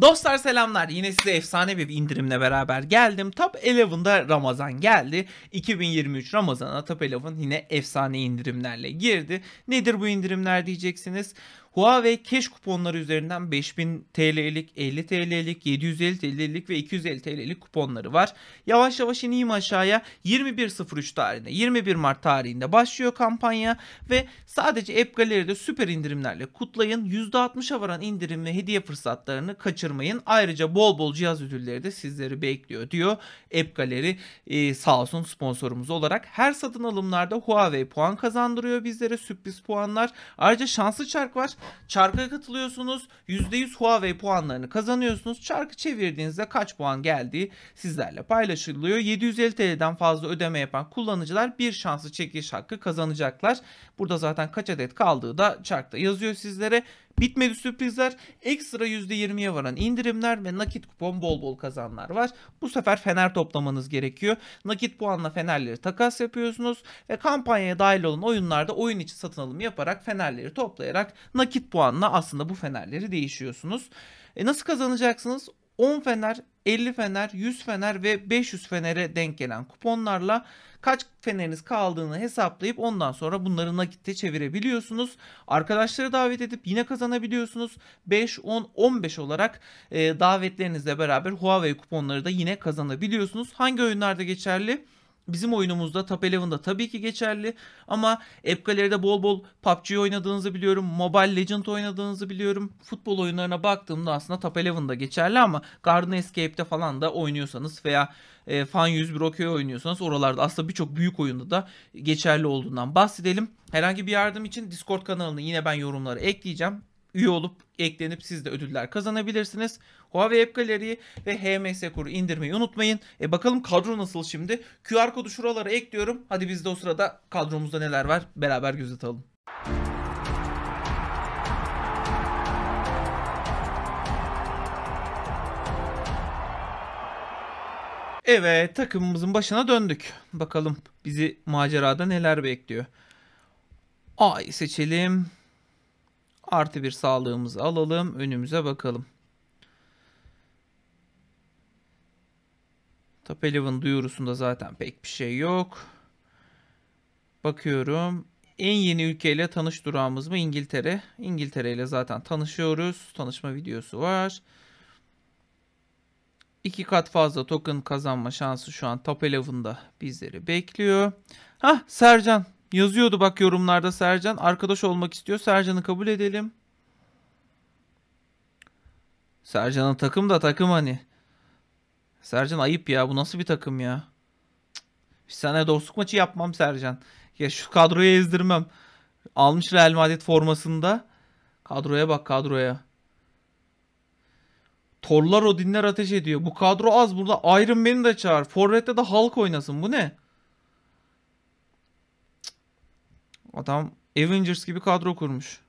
Dostlar selamlar. Yine size efsane bir indirimle beraber geldim. Top 11'da Ramazan geldi. 2023 Ramazan'a Top 11 yine efsane indirimlerle girdi. Nedir bu indirimler diyeceksiniz. Huawei Cash kuponları üzerinden 5000 TL'lik, 50 TL'lik, 750 TL'lik ve 250 TL'lik kuponları var. Yavaş yavaş ineyim aşağıya. 21.03 tarihinde, 21 Mart tarihinde başlıyor kampanya ve sadece App Gallery'de süper indirimlerle kutlayın. %60'a varan indirim ve hediye fırsatlarını kaçırmayın. Ayrıca bol bol cihaz ödülleri de sizleri bekliyor diyor App Gallery e, ee, sağ olsun sponsorumuz olarak. Her satın alımlarda Huawei puan kazandırıyor bizlere sürpriz puanlar. Ayrıca şanslı çark var. Çarka katılıyorsunuz. %100 Huawei puanlarını kazanıyorsunuz. Çarkı çevirdiğinizde kaç puan geldiği sizlerle paylaşılıyor. 750 TL'den fazla ödeme yapan kullanıcılar bir şanslı çekiliş hakkı kazanacaklar. Burada zaten kaç adet kaldığı da çarkta yazıyor sizlere. Bitmedi sürprizler, ekstra %20'ye varan indirimler ve nakit kupon bol bol kazanlar var. Bu sefer Fener toplamanız gerekiyor. Nakit puanla Fenerleri takas yapıyorsunuz ve kampanyaya dahil olan oyunlarda oyun içi satın alımı yaparak Fenerleri toplayarak nakit puanla aslında bu Fenerleri değişiyorsunuz. E nasıl kazanacaksınız? 10 fener, 50 fener, 100 fener ve 500 fenere denk gelen kuponlarla kaç feneriniz kaldığını hesaplayıp ondan sonra bunları nakitte çevirebiliyorsunuz. Arkadaşları davet edip yine kazanabiliyorsunuz. 5, 10, 15 olarak e, davetlerinizle beraber Huawei kuponları da yine kazanabiliyorsunuz. Hangi oyunlarda geçerli? Bizim oyunumuzda Top Eleven'da tabii ki geçerli ama App bol bol PUBG oynadığınızı biliyorum. Mobile Legend oynadığınızı biliyorum. Futbol oyunlarına baktığımda aslında Top Eleven'da geçerli ama Garden Escape'de falan da oynuyorsanız veya e, Fan 101 Okey oynuyorsanız oralarda aslında birçok büyük oyunda da geçerli olduğundan bahsedelim. Herhangi bir yardım için Discord kanalını yine ben yorumlara ekleyeceğim üye olup eklenip siz de ödüller kazanabilirsiniz. Huawei App Gallery'i ve HMS Core'u indirmeyi unutmayın. E bakalım kadro nasıl şimdi? QR kodu şuralara ekliyorum. Hadi biz de o sırada kadromuzda neler var beraber göz atalım. Evet takımımızın başına döndük. Bakalım bizi macerada neler bekliyor. A'yı seçelim. Artı bir sağlığımızı alalım. Önümüze bakalım. Top 11 duyurusunda zaten pek bir şey yok. Bakıyorum. En yeni ülkeyle tanış durağımız mı İngiltere? İngiltere ile zaten tanışıyoruz. Tanışma videosu var. İki kat fazla token kazanma şansı şu an Top 11'da bizleri bekliyor. Hah Sercan Yazıyordu bak yorumlarda Sercan. Arkadaş olmak istiyor. Sercan'ı kabul edelim. Sercan'ın takım da takım hani. Sercan ayıp ya. Bu nasıl bir takım ya? Bir sene dostluk maçı yapmam Sercan. Ya şu kadroyu ezdirmem. Almış Real Madrid formasında. Kadroya bak kadroya. Torlar o dinler ateş ediyor. Bu kadro az. Burada Iron Man'i de çağır. Forvet'te de Hulk oynasın. Bu ne? Adam Avengers gibi kadro kurmuş.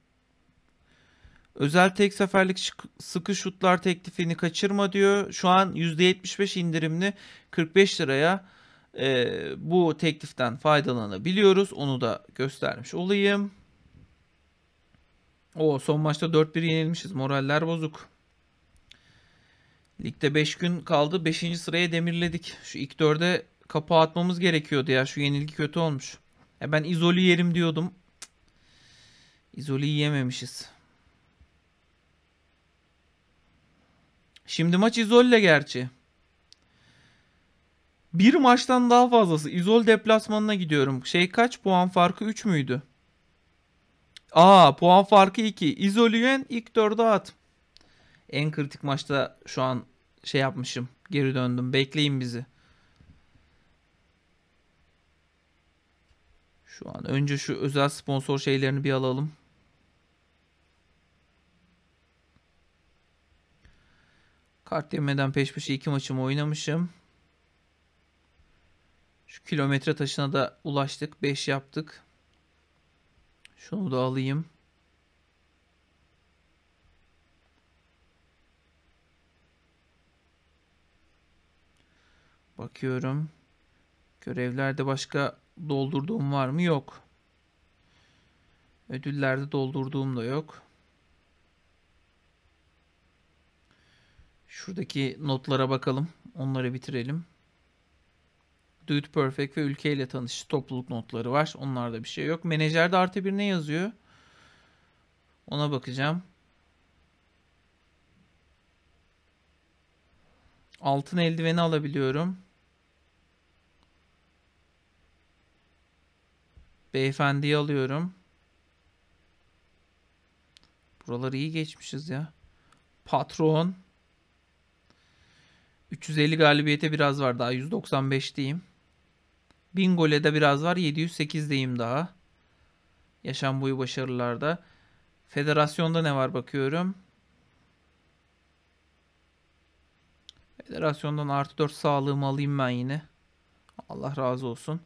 Özel tek seferlik sıkı şutlar teklifini kaçırma diyor. Şu an %75 indirimli 45 liraya e, bu tekliften faydalanabiliyoruz. Onu da göstermiş olayım. O son maçta 4-1 yenilmişiz. Moraller bozuk. Ligde 5 gün kaldı. 5. sıraya demirledik. Şu ilk 4'e kapağı atmamız gerekiyordu ya. Şu yenilgi kötü olmuş. Ya e ben izoli yerim diyordum. İzoli yiyememişiz. Şimdi maç izolle gerçi. Bir maçtan daha fazlası. İzol deplasmanına gidiyorum. Şey kaç? Puan farkı 3 müydü? Aa puan farkı 2. İzol'ü yen ilk 4'e at. En kritik maçta şu an şey yapmışım. Geri döndüm. Bekleyin bizi. Şu an önce şu özel sponsor şeylerini bir alalım. Kart yemeden peş peşe iki maçımı oynamışım. Şu kilometre taşına da ulaştık. 5 yaptık. Şunu da alayım. Bakıyorum. Görevlerde başka doldurduğum var mı? Yok. Ödüllerde doldurduğum da yok. Şuradaki notlara bakalım. Onları bitirelim. Dude Perfect ve ülkeyle tanıştı topluluk notları var. Onlarda bir şey yok. Menajerde artı bir ne yazıyor? Ona bakacağım. Altın eldiveni alabiliyorum. Beyefendiyi alıyorum. Buraları iyi geçmişiz ya. Patron. 350 galibiyete biraz var daha. 195'teyim. 1000 gole de biraz var. 708'deyim daha. Yaşam boyu başarılarda. Federasyonda ne var bakıyorum. Federasyondan artı 4 sağlığımı alayım ben yine. Allah razı olsun.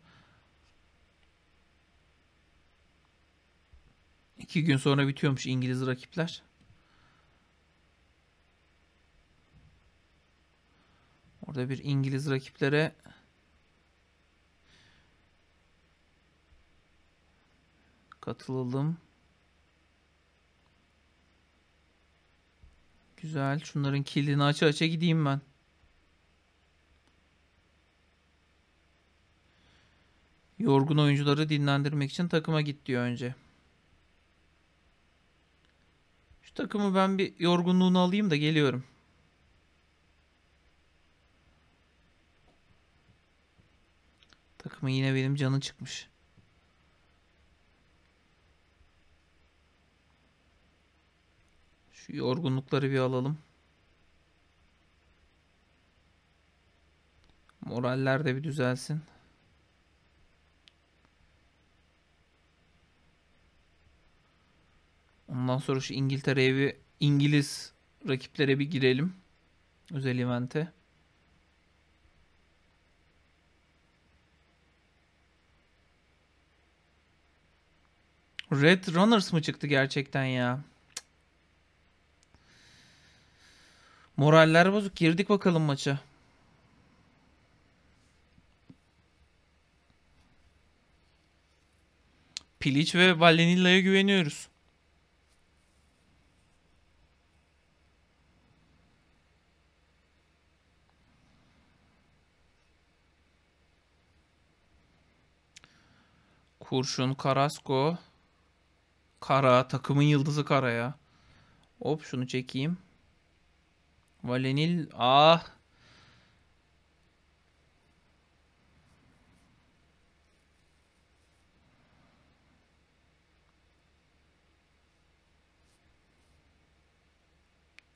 İki gün sonra bitiyormuş İngiliz rakipler. Orada bir İngiliz rakiplere katılalım. Güzel. Şunların kilidini aça aça gideyim ben. Yorgun oyuncuları dinlendirmek için takıma git diyor önce. Şu takımı ben bir yorgunluğunu alayım da geliyorum. Takımı yine benim canı çıkmış. Şu yorgunlukları bir alalım. Moraller de bir düzelsin. Ondan sonra şu İngiltere'ye bir İngiliz rakiplere bir girelim. Özel event'e. Red Runners mı çıktı gerçekten ya? Moraller bozuk. Girdik bakalım maça. Piliç ve Valenilla'ya güveniyoruz. Kurşun, Karasko. Kara. Takımın yıldızı Kara ya Hop şunu çekeyim. Valenil. Ah.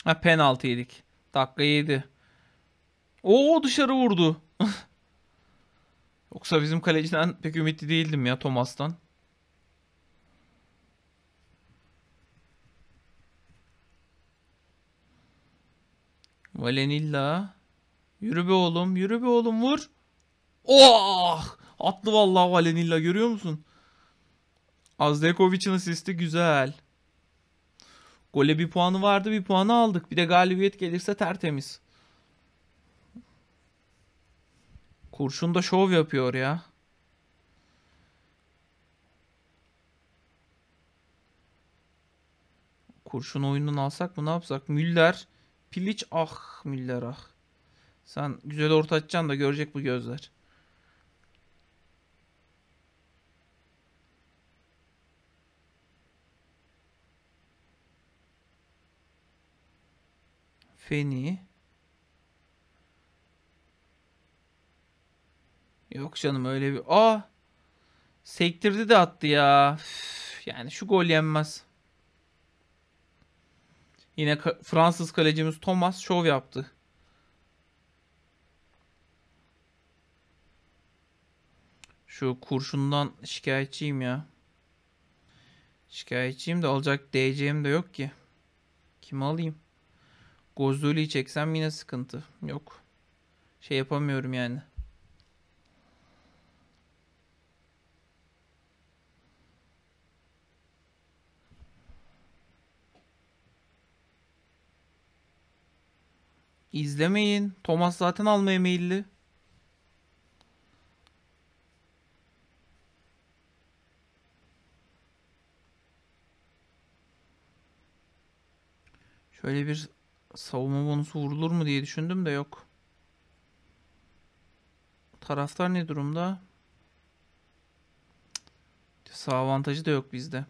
Ha penaltı yedik. Dakika 7. Oo dışarı vurdu. Yoksa bizim kaleciden pek ümitli değildim ya Thomas'tan. Valenilla. Yürü be oğlum. Yürü be oğlum vur. Oh! Atlı vallahi Valenilla görüyor musun? Azdekovic'in asisti güzel. Gole bir puanı vardı bir puanı aldık. Bir de galibiyet gelirse tertemiz. Kurşun da şov yapıyor ya. Kurşun oyundan alsak mı ne yapsak? Müller. Piliç ah Müller ah. Sen güzel orta açacaksın da görecek bu gözler. Feni. Yok canım öyle bir... Aa! Sektirdi de attı ya. Üf, yani şu gol yenmez. Yine ka Fransız kalecimiz Thomas şov yaptı. Şu kurşundan şikayetçiyim ya. Şikayetçiyim de alacak DC'm de yok ki. Kim alayım? Gozuli'yi çeksem yine sıkıntı. Yok. Şey yapamıyorum yani. İzlemeyin. Thomas zaten almaya meyilli. Şöyle bir savunma bonusu vurulur mu diye düşündüm de yok. Taraftar ne durumda? Sağ avantajı da yok bizde.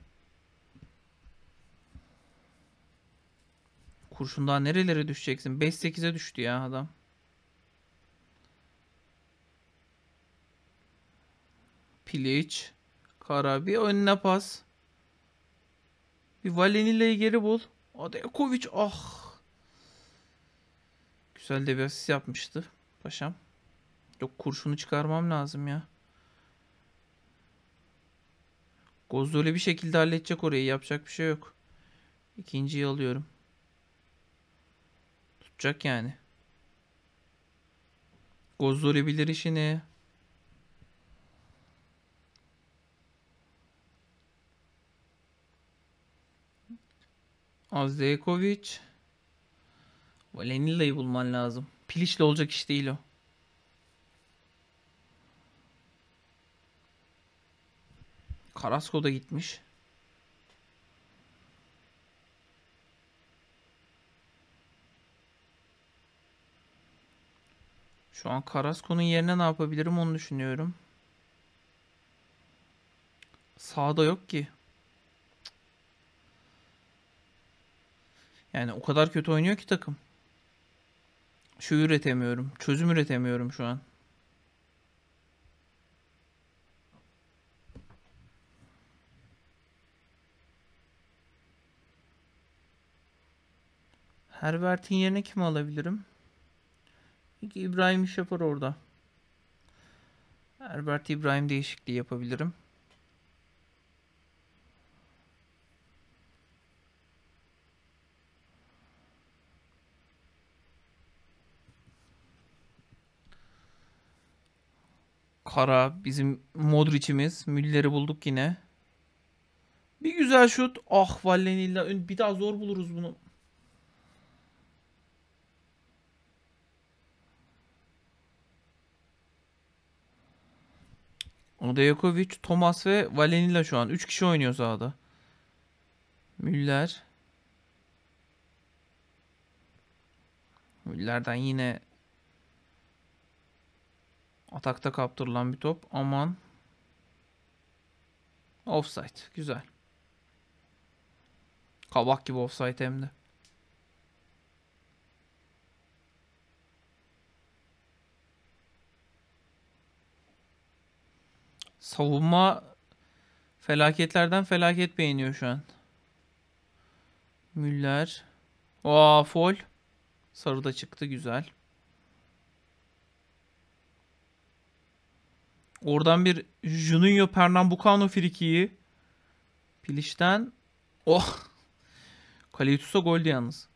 Kurşun daha nerelere düşeceksin? 5-8'e düştü ya adam. Piliç. Karabi önüne pas. Bir Valenila'yı geri bul. Adekovic ah. Güzel de bir asist yapmıştı. Paşam. Yok kurşunu çıkarmam lazım ya. Gozdole bir şekilde halledecek orayı. Yapacak bir şey yok. İkinciyi alıyorum tutacak yani. Gozuri bilir işini. Azdekovic. Valenilla'yı bulman lazım. Piliç'le olacak iş değil o. Carrasco da gitmiş. Şu an Carrasco'nun yerine ne yapabilirim onu düşünüyorum. Sağda yok ki. Yani o kadar kötü oynuyor ki takım. Şu üretemiyorum. Çözüm üretemiyorum şu an. Herbert'in yerine kim alabilirim? Çünkü İbrahim iş yapar orada. Herbert İbrahim değişikliği yapabilirim. Kara bizim Modric'imiz. Müller'i bulduk yine. Bir güzel şut. Ah Valenilla. Bir daha zor buluruz bunu. Dejakovic, Thomas ve Valenilla şu an. 3 kişi oynuyor sahada. Müller. Müller'den yine atakta kaptırılan bir top. Aman. Offside. Güzel. Kabak gibi offside hem de. savunma felaketlerden felaket beğeniyor şu an. Müller. Aa fol. Sarı da çıktı güzel. Oradan bir Juninho Pernambucano frikiyi. Piliş'ten. Oh. Kaleyi tutsa goldü yalnız.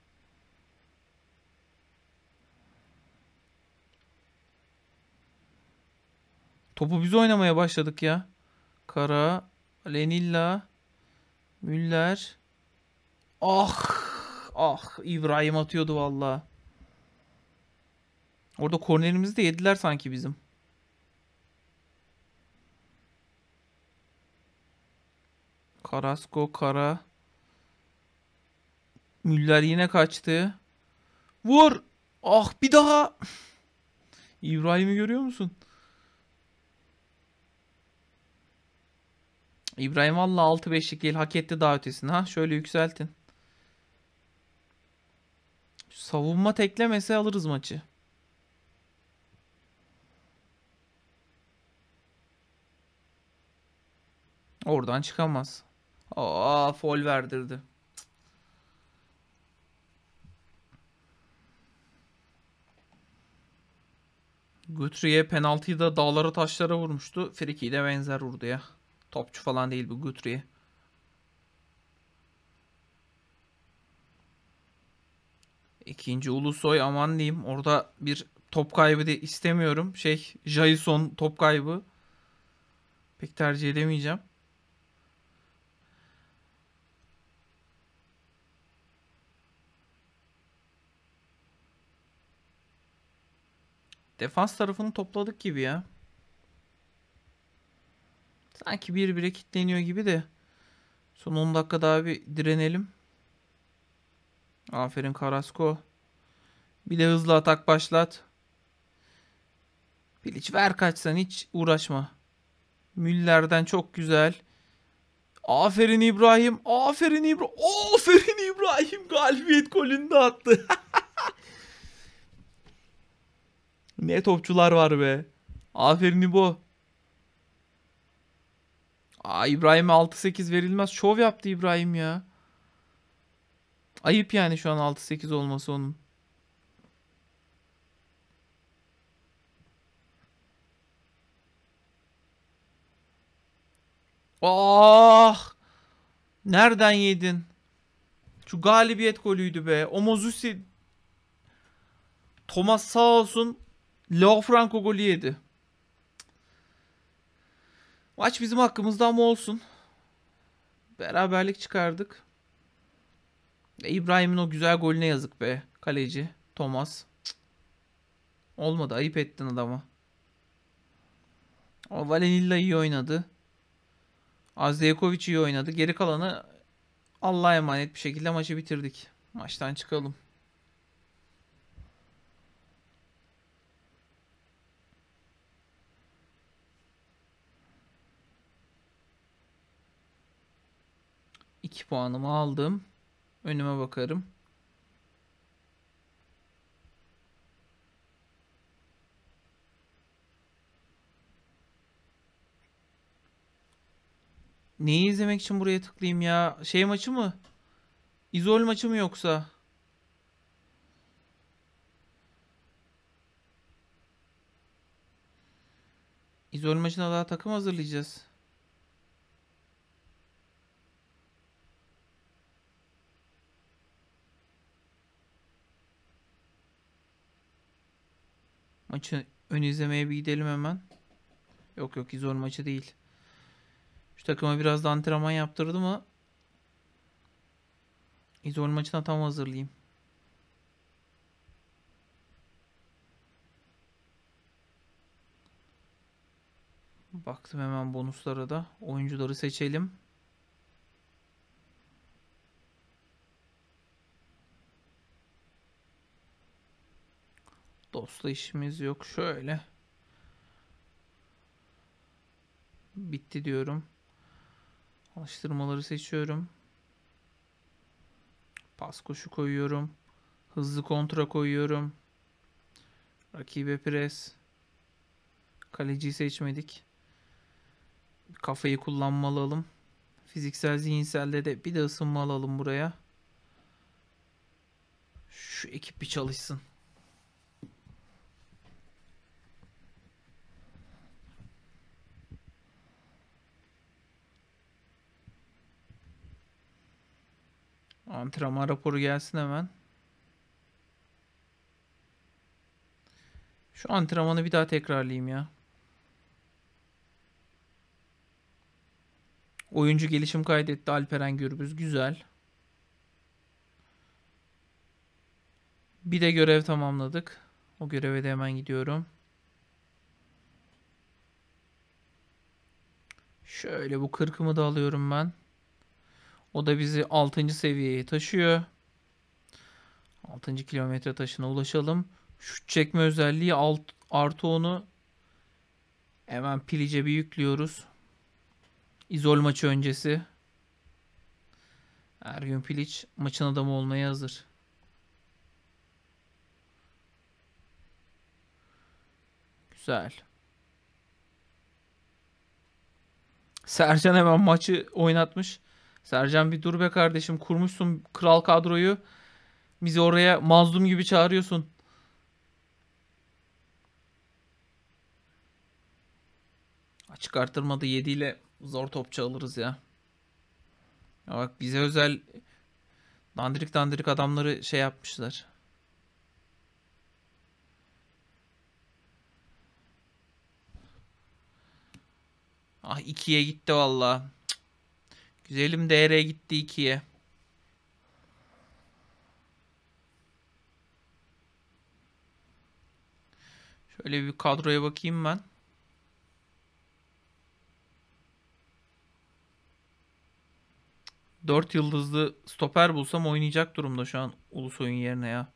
Topu biz oynamaya başladık ya. Kara, Lenilla, Müller. Ah, ah İbrahim atıyordu valla. Orada kornerimizi de yediler sanki bizim. Karasko, Kara. Müller yine kaçtı. Vur! Ah bir daha! İbrahim'i görüyor musun? İbrahim valla 6-5'lik değil. Hak etti daha ötesini. Ha şöyle yükseltin. Savunma teklemese alırız maçı. Oradan çıkamaz. Aa fol verdirdi. Guthrie penaltıyı da dağlara taşlara vurmuştu. Friki'yi de benzer vurdu ya. Topçu falan değil bu Guthrie. İkinci Ulusoy aman diyeyim. Orada bir top kaybı de istemiyorum. Şey Jason top kaybı. Pek tercih edemeyeceğim. Defans tarafını topladık gibi ya. Sanki bir bire kilitleniyor gibi de. Son 10 dakika daha bir direnelim. Aferin Karasko. Bir de hızlı atak başlat. Piliç ver kaçsan hiç uğraşma. Müller'den çok güzel. Aferin İbrahim. Aferin İbrahim. Aferin İbrahim galibiyet golünü de attı. ne topçular var be. Aferin İbo. Aa İbrahim'e 6-8 verilmez. Şov yaptı İbrahim ya. Ayıp yani şu an 6-8 olması onun. Ah! Nereden yedin? Şu galibiyet golüydü be. Omozusi Thomas sağ olsun Leo Franco golü yedi. Maç bizim hakkımızda ama olsun. Beraberlik çıkardık. E, İbrahim'in o güzel golüne yazık be. Kaleci Thomas. Cık. Olmadı ayıp ettin adama. O Valenilla iyi oynadı. Azdekovic iyi oynadı. Geri kalanı Allah'a emanet bir şekilde maçı bitirdik. Maçtan çıkalım. 2 puanımı aldım. Önüme bakarım. Neyi izlemek için buraya tıklayayım ya? Şey maçı mı? İzol maçı mı yoksa? İzol maçına daha takım hazırlayacağız. Maçı ön izlemeye bir gidelim hemen. Yok yok izol maçı değil. Şu takıma biraz da antrenman yaptırdım ama izol maçına tam hazırlayayım. Baktım hemen bonuslara da. Oyuncuları seçelim. Mouse'la işimiz yok. Şöyle. Bitti diyorum. Alıştırmaları seçiyorum. Pas koşu koyuyorum. Hızlı kontra koyuyorum. Rakibe pres. Kaleciyi seçmedik. Kafayı kullanmalı alalım. Fiziksel zihinselde de bir de ısınma alalım buraya. Şu ekip bir çalışsın. Antrenman raporu gelsin hemen. Şu antrenmanı bir daha tekrarlayayım ya. Oyuncu gelişim kaydetti Alperen Gürbüz. Güzel. Bir de görev tamamladık. O göreve de hemen gidiyorum. Şöyle bu kırkımı da alıyorum ben. O da bizi 6. seviyeye taşıyor. 6. kilometre taşına ulaşalım. Şut çekme özelliği alt, artı onu hemen pilice bir yüklüyoruz. İzol maçı öncesi. Ergün Piliç maçın adamı olmaya hazır. Güzel. Sercan hemen maçı oynatmış. Sercan bir dur be kardeşim. Kurmuşsun kral kadroyu. Bizi oraya mazlum gibi çağırıyorsun. Açık artırmadı 7 ile zor topçu alırız ya. ya. Bak bize özel dandirik dandirik adamları şey yapmışlar. Ah ikiye gitti valla. Güzelim değere gitti 2'ye. Şöyle bir kadroya bakayım ben. Dört yıldızlı stoper bulsam oynayacak durumda şu an Ulusoy'un yerine ya.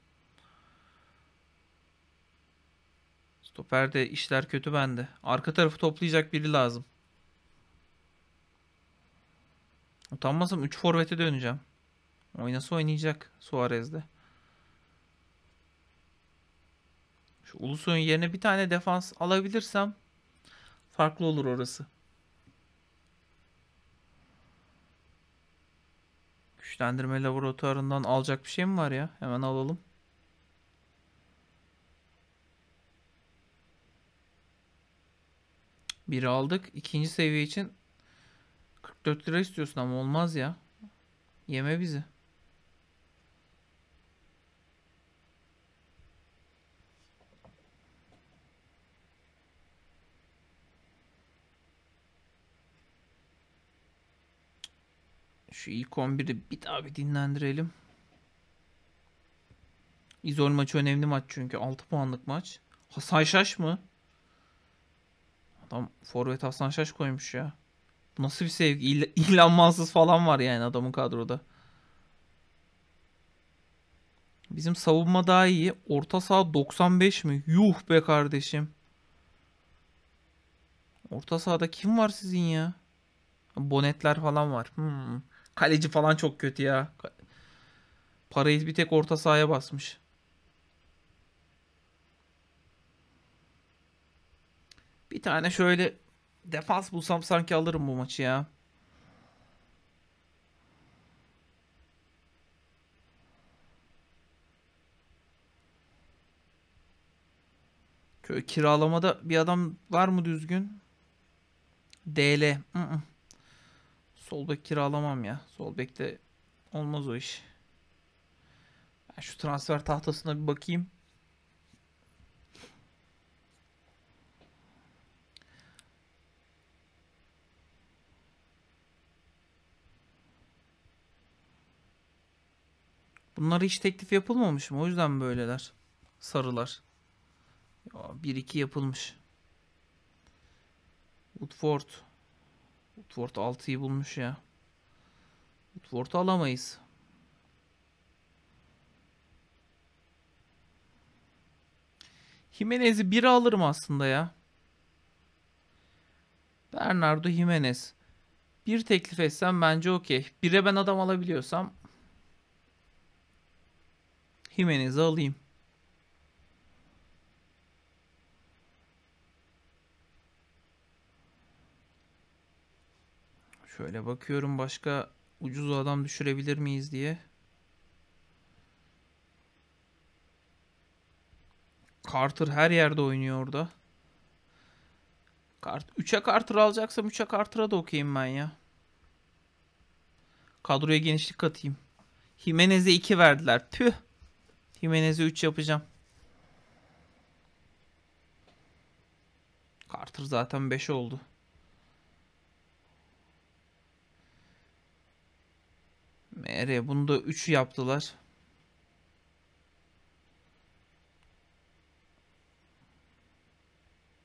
Stoperde işler kötü bende. Arka tarafı toplayacak biri lazım. Utanmasam 3 forvete döneceğim. Oynası oynayacak Suarez'de. Şu Ulusoy'un yerine bir tane defans alabilirsem farklı olur orası. Güçlendirme laboratuvarından alacak bir şey mi var ya? Hemen alalım. Biri aldık. İkinci seviye için 44 lira istiyorsun ama olmaz ya. Yeme bizi. Şu ilk 11'i bir daha bir dinlendirelim. İzol maçı önemli maç çünkü. 6 puanlık maç. Hasan Şaş mı? Adam forvet Hasan Şaş koymuş ya. Nasıl bir sevgi? İl falan var yani adamın kadroda. Bizim savunma daha iyi. Orta saha 95 mi? Yuh be kardeşim. Orta sahada kim var sizin ya? Bonetler falan var. Hmm. Kaleci falan çok kötü ya. Parayı bir tek orta sahaya basmış. Bir tane şöyle Defans bulsam sanki alırım bu maçı ya. Köy kiralamada bir adam var mı düzgün? DL. Hı -hı. Sol bek kiralamam ya. Sol bekte olmaz o iş. Ben şu transfer tahtasına bir bakayım. Bunlara hiç teklif yapılmamış mı? O yüzden böyleler. Sarılar. Ya, bir iki yapılmış. Woodford. Woodford 6'yı bulmuş ya. Woodford'u alamayız. Jimenez'i 1'e alırım aslında ya. Bernardo Jimenez. Bir teklif etsem bence okey. Bire ben adam alabiliyorsam Jimenez'i alayım. Şöyle bakıyorum başka ucuz adam düşürebilir miyiz diye. Carter her yerde oynuyor orada. Kart 3'e Carter alacaksam 3'e Carter'a da okuyayım ben ya. Kadroya genişlik katayım. Jimenez'e 2 verdiler. Püh. Jimenez'e 3 yapacağım. Carter zaten 5 oldu. MR bunu da 3 yaptılar.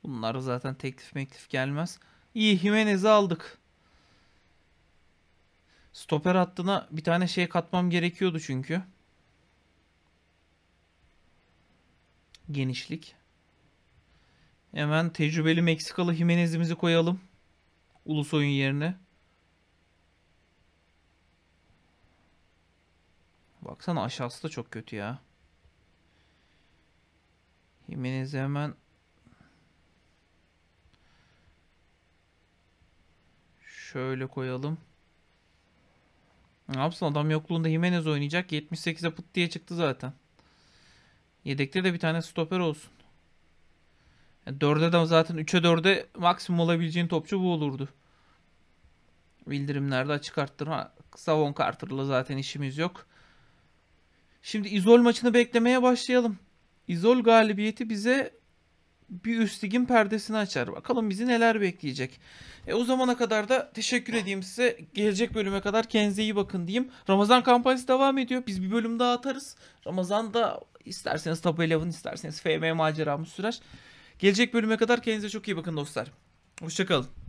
Bunlara zaten teklif meklif gelmez. İyi Jimenez'i aldık. Stoper hattına bir tane şey katmam gerekiyordu çünkü. genişlik. Hemen tecrübeli Meksikalı Jimenez'imizi koyalım. Ulusoy'un yerine. Baksana aşağısı da çok kötü ya. Jimenez hemen şöyle koyalım. Ne yapsın adam yokluğunda Jimenez oynayacak. 78'e put diye çıktı zaten. Yedekte de bir tane stoper olsun. Yani 4'e de zaten 3'e 4'e maksimum olabileceğin topçu bu olurdu. Bildirimlerde açık arttırma. Savon Carter'la zaten işimiz yok. Şimdi İzol maçını beklemeye başlayalım. İzol galibiyeti bize bir üst ligin perdesini açar. Bakalım bizi neler bekleyecek. E, o zamana kadar da teşekkür edeyim size. Gelecek bölüme kadar kendinize iyi bakın diyeyim. Ramazan kampanyası devam ediyor. Biz bir bölüm daha atarız. Ramazan da. İsterseniz Tabu Eleven, isterseniz FM e maceramız sürer. Gelecek bölüme kadar kendinize çok iyi bakın dostlar. Hoşçakalın.